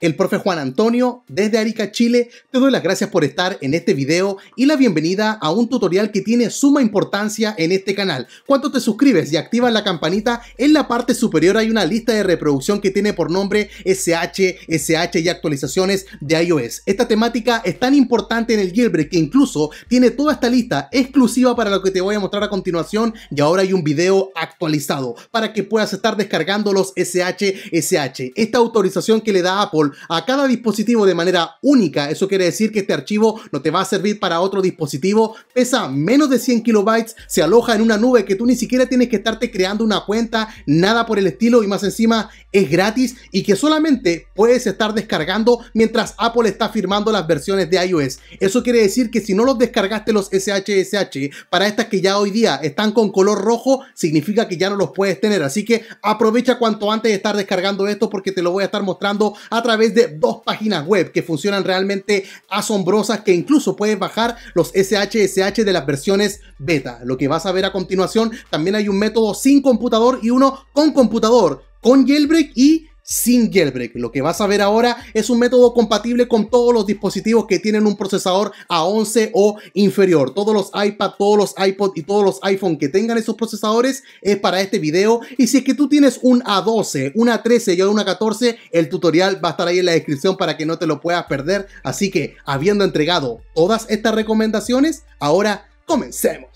el profe Juan Antonio, desde Arica, Chile, te doy las gracias por estar en este video y la bienvenida a un tutorial que tiene suma importancia en este canal. Cuando te suscribes y activas la campanita, en la parte superior hay una lista de reproducción que tiene por nombre SH, SH y actualizaciones de iOS. Esta temática es tan importante en el jailbreak que incluso tiene toda esta lista exclusiva para lo que te voy a mostrar a continuación y ahora hay un video actualizado para que puedas estar descargando los SH, SH. Esta autorización que le da Apple a cada dispositivo de manera única. Eso quiere decir que este archivo no te va a servir para otro dispositivo, pesa menos de 100 kilobytes, se aloja en una nube que tú ni siquiera tienes que estarte creando una cuenta, nada por el estilo y más encima es gratis y que solamente puedes estar descargando mientras Apple está firmando las versiones de iOS. Eso quiere decir que si no los descargaste los SHSH para estas que ya hoy día están con color rojo, significa que ya no los puedes tener. Así que aprovecha cuanto antes de estar descargando esto porque te lo voy a estar mostrando a través de dos páginas web que funcionan realmente asombrosas que incluso puedes bajar los SHSH de las versiones beta. Lo que vas a ver a continuación, también hay un método sin computador y uno con computador, con jailbreak y sin jailbreak. Lo que vas a ver ahora es un método compatible con todos los dispositivos que tienen un procesador A11 o inferior. Todos los iPad, todos los iPod y todos los iPhone que tengan esos procesadores es para este video. Y si es que tú tienes un A12, un A13 y una A14, el tutorial va a estar ahí en la descripción para que no te lo puedas perder. Así que, habiendo entregado todas estas recomendaciones, ahora comencemos.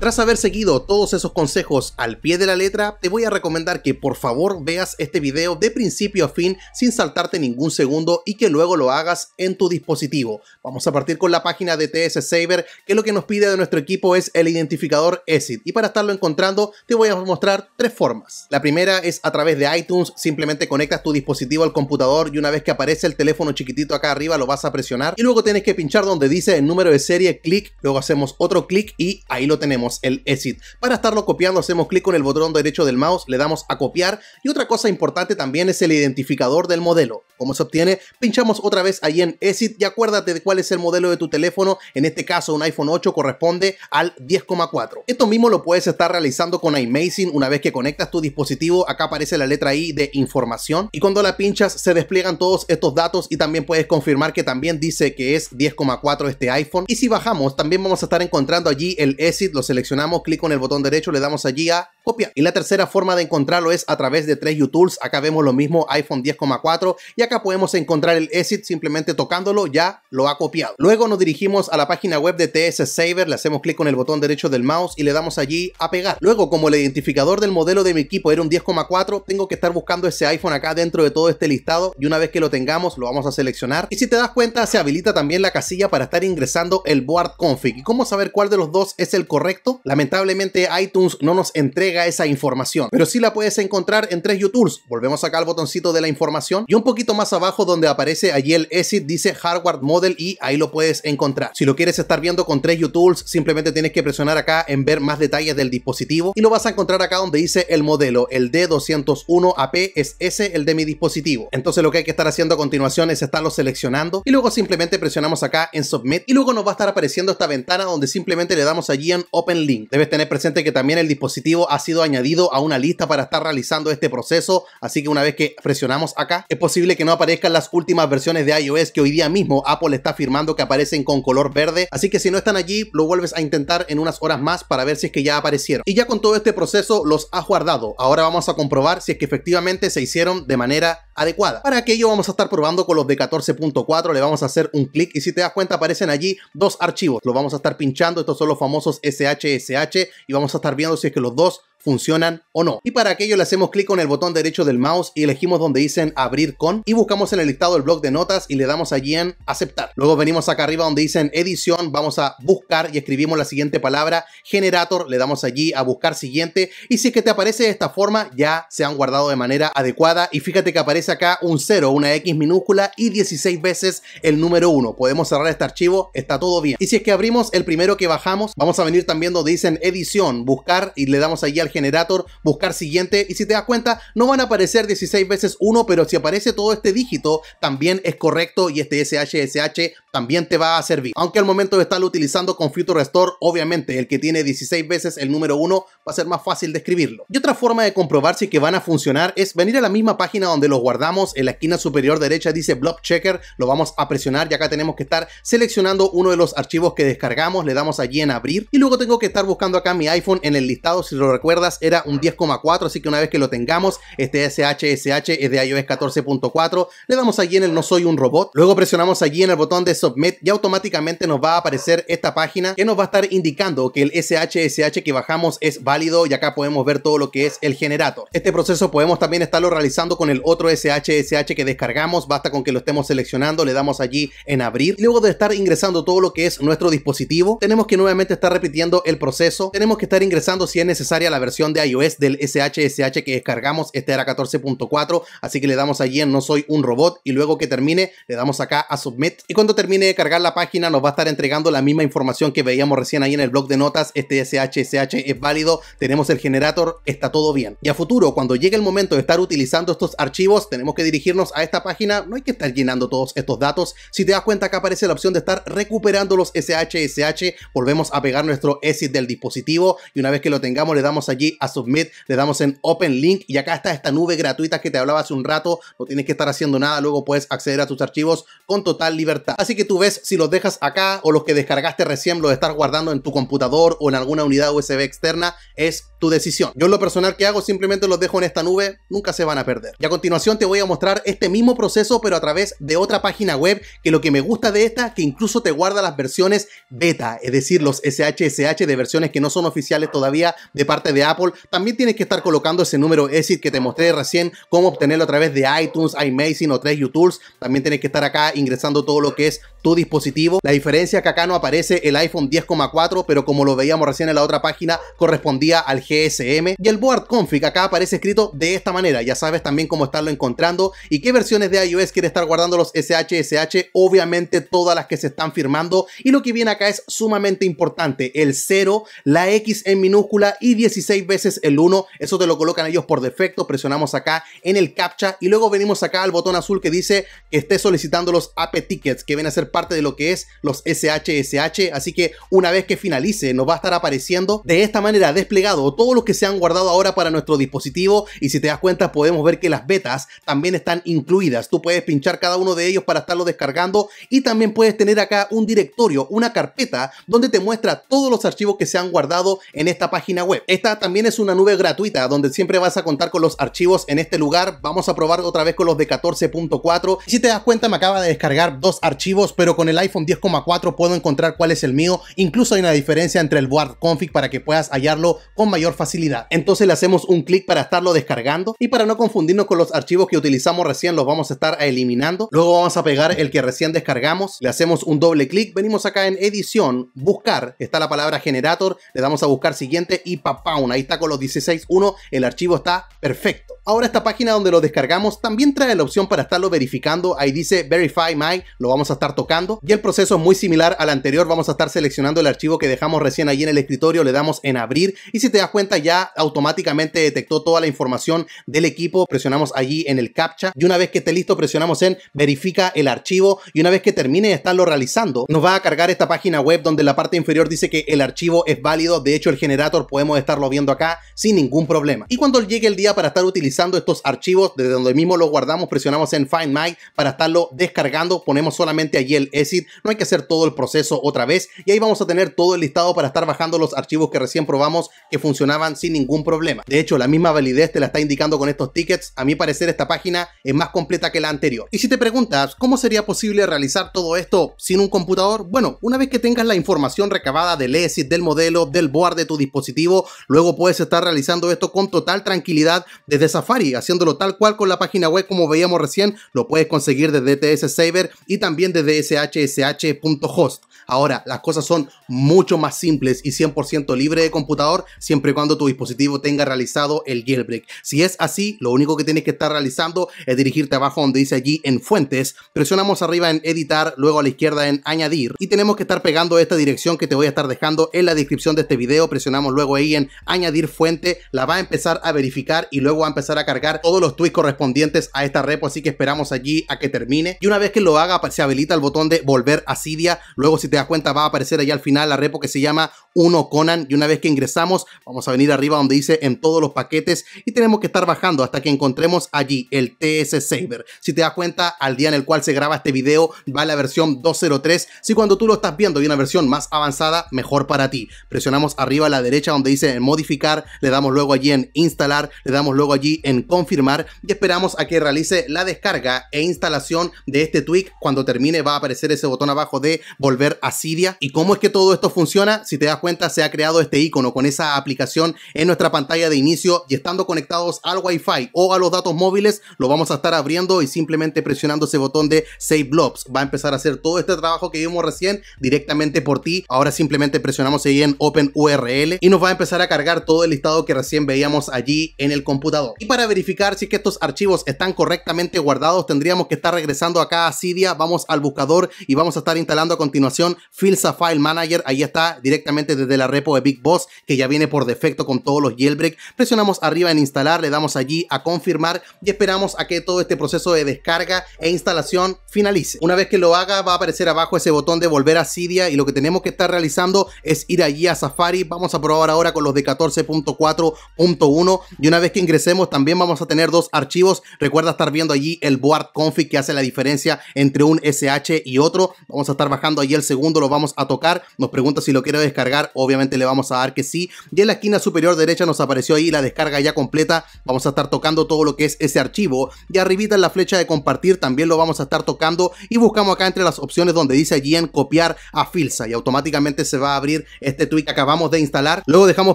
Tras haber seguido todos esos consejos al pie de la letra, te voy a recomendar que por favor veas este video de principio a fin sin saltarte ningún segundo y que luego lo hagas en tu dispositivo. Vamos a partir con la página de TS Saber, que lo que nos pide de nuestro equipo es el identificador ESID y para estarlo encontrando te voy a mostrar tres formas. La primera es a través de iTunes, simplemente conectas tu dispositivo al computador y una vez que aparece el teléfono chiquitito acá arriba lo vas a presionar y luego tienes que pinchar donde dice el número de serie, clic, luego hacemos otro clic y ahí lo tenemos el exit. Para estarlo copiando hacemos clic con el botón derecho del mouse, le damos a copiar y otra cosa importante también es el identificador del modelo. como se obtiene? Pinchamos otra vez ahí en exit y acuérdate de cuál es el modelo de tu teléfono. En este caso un iPhone 8 corresponde al 10,4. Esto mismo lo puedes estar realizando con iMazing una vez que conectas tu dispositivo. Acá aparece la letra I de información y cuando la pinchas se despliegan todos estos datos y también puedes confirmar que también dice que es 10,4 este iPhone. Y si bajamos también vamos a estar encontrando allí el exit, los seleccionamos, clic con el botón derecho, le damos allí a copiar. Y la tercera forma de encontrarlo es a través de tres u Acá vemos lo mismo, iPhone 10,4 y acá podemos encontrar el exit simplemente tocándolo, ya lo ha copiado. Luego nos dirigimos a la página web de TS Saver, le hacemos clic con el botón derecho del mouse y le damos allí a pegar. Luego, como el identificador del modelo de mi equipo era un 10,4, tengo que estar buscando ese iPhone acá dentro de todo este listado y una vez que lo tengamos lo vamos a seleccionar. Y si te das cuenta, se habilita también la casilla para estar ingresando el board config. ¿Y cómo saber cuál de los dos es el correcto? Lamentablemente iTunes no nos entrega esa información, pero si la puedes encontrar en tres YouTubes. Volvemos acá al botoncito de la información y un poquito más abajo donde aparece allí el exit dice hardware model y ahí lo puedes encontrar. Si lo quieres estar viendo con tres YouTubes, simplemente tienes que presionar acá en ver más detalles del dispositivo y lo vas a encontrar acá donde dice el modelo, el D201AP es ese el de mi dispositivo. Entonces lo que hay que estar haciendo a continuación es estarlo seleccionando y luego simplemente presionamos acá en submit y luego nos va a estar apareciendo esta ventana donde simplemente le damos allí en open link. Debes tener presente que también el dispositivo ha sido añadido a una lista para estar realizando este proceso, así que una vez que presionamos acá, es posible que no aparezcan las últimas versiones de iOS que hoy día mismo Apple está firmando que aparecen con color verde, así que si no están allí, lo vuelves a intentar en unas horas más para ver si es que ya aparecieron. Y ya con todo este proceso los has guardado. Ahora vamos a comprobar si es que efectivamente se hicieron de manera adecuada. Para aquello vamos a estar probando con los de 14.4, le vamos a hacer un clic y si te das cuenta aparecen allí dos archivos. Los vamos a estar pinchando, estos son los famosos SHSH y vamos a estar viendo si es que los dos funcionan o no. Y para aquello le hacemos clic con el botón derecho del mouse y elegimos donde dicen abrir con y buscamos en el listado el blog de notas y le damos allí en aceptar. Luego venimos acá arriba donde dicen edición, vamos a buscar y escribimos la siguiente palabra, generator, le damos allí a buscar siguiente y si es que te aparece de esta forma ya se han guardado de manera adecuada y fíjate que aparece acá un 0, una X minúscula y 16 veces el número 1. Podemos cerrar este archivo, está todo bien. Y si es que abrimos el primero que bajamos, vamos a venir también donde dicen edición, buscar y le damos allí al generator, buscar siguiente y si te das cuenta no van a aparecer 16 veces uno, pero si aparece todo este dígito también es correcto y este SHSH también te va a servir. Aunque al momento de estarlo utilizando con Future Restore obviamente el que tiene 16 veces el número 1 va a ser más fácil de escribirlo. Y otra forma de comprobar si que van a funcionar es venir a la misma página donde los guardamos en la esquina superior derecha dice Block Checker lo vamos a presionar y acá tenemos que estar seleccionando uno de los archivos que descargamos le damos allí en abrir y luego tengo que estar buscando acá mi iPhone en el listado si lo recuerdas era un 10,4, así que una vez que lo tengamos, este SHSH es de iOS 14.4, le damos allí en el No soy un robot, luego presionamos allí en el botón de Submit y automáticamente nos va a aparecer esta página que nos va a estar indicando que el SHSH que bajamos es válido y acá podemos ver todo lo que es el generator. Este proceso podemos también estarlo realizando con el otro SHSH que descargamos, basta con que lo estemos seleccionando, le damos allí en abrir luego de estar ingresando todo lo que es nuestro dispositivo, tenemos que nuevamente estar repitiendo el proceso, tenemos que estar ingresando si es necesaria la versión de iOS del SHSH que descargamos, este era 14.4, así que le damos allí en No soy un robot y luego que termine le damos acá a Submit y cuando termine de cargar la página nos va a estar entregando la misma información que veíamos recién ahí en el blog de notas, este SHSH es válido, tenemos el generator, está todo bien. Y a futuro, cuando llegue el momento de estar utilizando estos archivos, tenemos que dirigirnos a esta página, no hay que estar llenando todos estos datos, si te das cuenta acá aparece la opción de estar recuperando los SHSH, volvemos a pegar nuestro exit del dispositivo y una vez que lo tengamos le damos allí a Submit, le damos en Open Link y acá está esta nube gratuita que te hablaba hace un rato, no tienes que estar haciendo nada, luego puedes acceder a tus archivos con total libertad. Así que tú ves si los dejas acá o los que descargaste recién los estás guardando en tu computador o en alguna unidad USB externa, es tu decisión. Yo lo personal que hago simplemente los dejo en esta nube, nunca se van a perder. Y a continuación te voy a mostrar este mismo proceso pero a través de otra página web que lo que me gusta de esta que incluso te guarda las versiones beta, es decir, los SHSH de versiones que no son oficiales todavía de parte de Apple Apple, también tienes que estar colocando ese número exit que te mostré recién, cómo obtenerlo a través de iTunes, iMazing o 3 Tools También tienes que estar acá ingresando todo lo que es tu dispositivo. La diferencia que acá no aparece el iPhone 10,4, pero como lo veíamos recién en la otra página, correspondía al GSM. Y el board config acá aparece escrito de esta manera, ya sabes también cómo estarlo encontrando y qué versiones de iOS quiere estar guardando los SHSH, obviamente todas las que se están firmando. Y lo que viene acá es sumamente importante, el 0, la X en minúscula y 16 veces el 1, eso te lo colocan ellos por defecto, presionamos acá en el captcha y luego venimos acá al botón azul que dice que esté solicitando los AP tickets, que viene a ser parte de lo que es los SHSH, así que una vez que finalice nos va a estar apareciendo de esta manera desplegado todos los que se han guardado ahora para nuestro dispositivo y si te das cuenta podemos ver que las betas también están incluidas, tú puedes pinchar cada uno de ellos para estarlo descargando y también puedes tener acá un directorio, una carpeta donde te muestra todos los archivos que se han guardado en esta página web. Esta también es una nube gratuita donde siempre vas a contar con los archivos en este lugar, vamos a probar otra vez con los de 14.4 si te das cuenta me acaba de descargar dos archivos pero con el iPhone 10,4 puedo encontrar cuál es el mío. Incluso hay una diferencia entre el Word config para que puedas hallarlo con mayor facilidad. Entonces le hacemos un clic para estarlo descargando y para no confundirnos con los archivos que utilizamos recién los vamos a estar eliminando. Luego vamos a pegar el que recién descargamos, le hacemos un doble clic, venimos acá en edición, buscar, está la palabra generator, le damos a buscar siguiente y papá, ahí está con los 16.1, el archivo está perfecto. Ahora esta página donde lo descargamos también trae la opción para estarlo verificando. Ahí dice Verify My, lo vamos a estar tocando. Y el proceso es muy similar al anterior. Vamos a estar seleccionando el archivo que dejamos recién ahí en el escritorio. Le damos en abrir. Y si te das cuenta ya automáticamente detectó toda la información del equipo. Presionamos allí en el CAPTCHA. Y una vez que esté listo presionamos en verifica el archivo. Y una vez que termine de estarlo realizando nos va a cargar esta página web donde la parte inferior dice que el archivo es válido. De hecho el generator podemos estarlo viendo acá sin ningún problema. Y cuando llegue el día para estar utilizando estos archivos desde donde mismo los guardamos, presionamos en Find My para estarlo descargando, ponemos solamente allí el exit, no hay que hacer todo el proceso otra vez y ahí vamos a tener todo el listado para estar bajando los archivos que recién probamos que funcionaban sin ningún problema. De hecho, la misma validez te la está indicando con estos tickets, a mi parecer esta página es más completa que la anterior. Y si te preguntas, ¿cómo sería posible realizar todo esto sin un computador? Bueno, una vez que tengas la información recabada del exit, del modelo, del board de tu dispositivo, luego puedes estar realizando esto con total tranquilidad desde esa Safari, haciéndolo tal cual con la página web como veíamos recién, lo puedes conseguir desde TS Saber y también desde shsh.host. Ahora, las cosas son mucho más simples y 100% libre de computador siempre y cuando tu dispositivo tenga realizado el jailbreak. Si es así, lo único que tienes que estar realizando es dirigirte abajo donde dice allí en fuentes, presionamos arriba en editar, luego a la izquierda en añadir y tenemos que estar pegando esta dirección que te voy a estar dejando en la descripción de este video, presionamos luego ahí en añadir fuente, la va a empezar a verificar y luego va a empezar a cargar todos los tweets correspondientes a esta repo, así que esperamos allí a que termine. Y una vez que lo haga, se habilita el botón de volver a Cydia. Luego, si te das cuenta, va a aparecer allá al final la repo que se llama 1 Conan. Y una vez que ingresamos, vamos a venir arriba donde dice en todos los paquetes y tenemos que estar bajando hasta que encontremos allí el TS Saber. Si te das cuenta, al día en el cual se graba este video va la versión 203. Si cuando tú lo estás viendo hay una versión más avanzada, mejor para ti. Presionamos arriba a la derecha donde dice en modificar, le damos luego allí en instalar, le damos luego allí en confirmar y esperamos a que realice la descarga e instalación de este tweak. Cuando termine va a aparecer ese botón abajo de volver a Cydia. ¿Y cómo es que todo esto funciona? Si te das cuenta se ha creado este icono con esa aplicación en nuestra pantalla de inicio y estando conectados al wifi o a los datos móviles lo vamos a estar abriendo y simplemente presionando ese botón de Save Blobs. Va a empezar a hacer todo este trabajo que vimos recién directamente por ti. Ahora simplemente presionamos ahí en Open URL y nos va a empezar a cargar todo el listado que recién veíamos allí en el computador para verificar si que estos archivos están correctamente guardados, tendríamos que estar regresando acá a Cydia, vamos al buscador y vamos a estar instalando a continuación Filsa File Manager, ahí está directamente desde la repo de Big Boss, que ya viene por defecto con todos los jailbreak, presionamos arriba en instalar, le damos allí a confirmar y esperamos a que todo este proceso de descarga e instalación finalice. Una vez que lo haga va a aparecer abajo ese botón de volver a Cydia y lo que tenemos que estar realizando es ir allí a Safari, vamos a probar ahora con los de 14.4.1 y una vez que ingresemos también también vamos a tener dos archivos. Recuerda estar viendo allí el board config que hace la diferencia entre un SH y otro. Vamos a estar bajando allí el segundo, lo vamos a tocar. Nos pregunta si lo quiere descargar. Obviamente le vamos a dar que sí. Y en la esquina superior derecha nos apareció ahí la descarga ya completa. Vamos a estar tocando todo lo que es ese archivo. Y arribita en la flecha de compartir también lo vamos a estar tocando. Y buscamos acá entre las opciones donde dice allí en copiar a Filsa. Y automáticamente se va a abrir este tweak que acabamos de instalar. Luego dejamos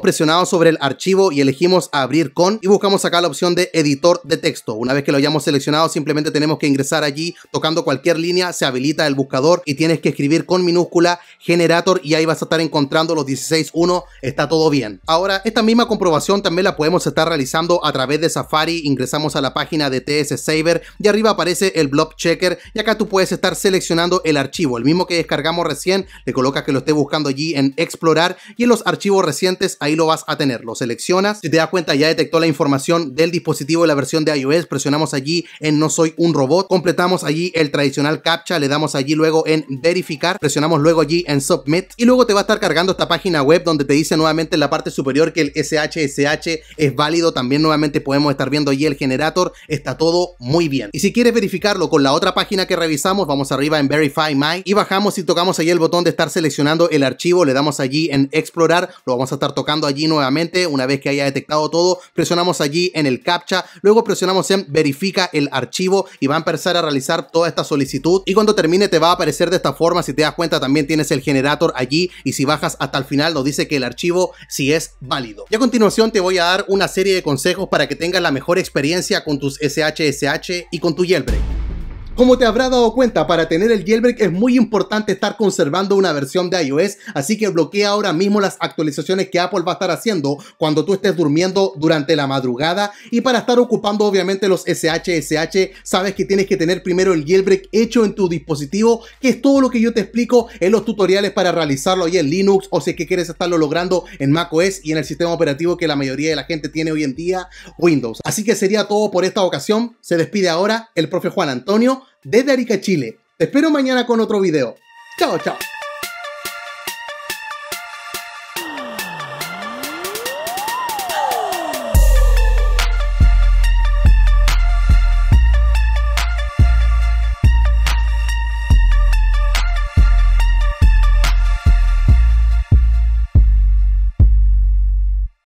presionado sobre el archivo y elegimos abrir con. Y buscamos acá la opción de editor de texto. Una vez que lo hayamos seleccionado, simplemente tenemos que ingresar allí tocando cualquier línea, se habilita el buscador y tienes que escribir con minúscula generator y ahí vas a estar encontrando los 16.1, está todo bien. Ahora, esta misma comprobación también la podemos estar realizando a través de Safari, ingresamos a la página de TS Saver y arriba aparece el blob checker y acá tú puedes estar seleccionando el archivo, el mismo que descargamos recién, le colocas que lo esté buscando allí en explorar y en los archivos recientes ahí lo vas a tener, lo seleccionas, y te das cuenta ya detectó la información de el dispositivo la versión de iOS, presionamos allí en No soy un robot, completamos allí el tradicional captcha, le damos allí luego en verificar, presionamos luego allí en submit y luego te va a estar cargando esta página web donde te dice nuevamente en la parte superior que el SHSH es válido, también nuevamente podemos estar viendo allí el generator, está todo muy bien. Y si quieres verificarlo con la otra página que revisamos, vamos arriba en Verify My y bajamos y tocamos allí el botón de estar seleccionando el archivo, le damos allí en explorar, lo vamos a estar tocando allí nuevamente, una vez que haya detectado todo, presionamos allí en el CAPTCHA, luego presionamos en verifica el archivo y va a empezar a realizar toda esta solicitud y cuando termine te va a aparecer de esta forma, si te das cuenta también tienes el generator allí y si bajas hasta el final nos dice que el archivo si es válido. Y a continuación te voy a dar una serie de consejos para que tengas la mejor experiencia con tus SHSH y con tu jailbreak. Como te habrá dado cuenta, para tener el jailbreak es muy importante estar conservando una versión de iOS, así que bloquea ahora mismo las actualizaciones que Apple va a estar haciendo cuando tú estés durmiendo durante la madrugada y para estar ocupando obviamente los SHSH, sabes que tienes que tener primero el jailbreak hecho en tu dispositivo, que es todo lo que yo te explico en los tutoriales para realizarlo ahí en Linux o si es que quieres estarlo logrando en macOS y en el sistema operativo que la mayoría de la gente tiene hoy en día, Windows. Así que sería todo por esta ocasión. Se despide ahora el profe Juan Antonio desde Arica, Chile. Te espero mañana con otro video. Chao, chao.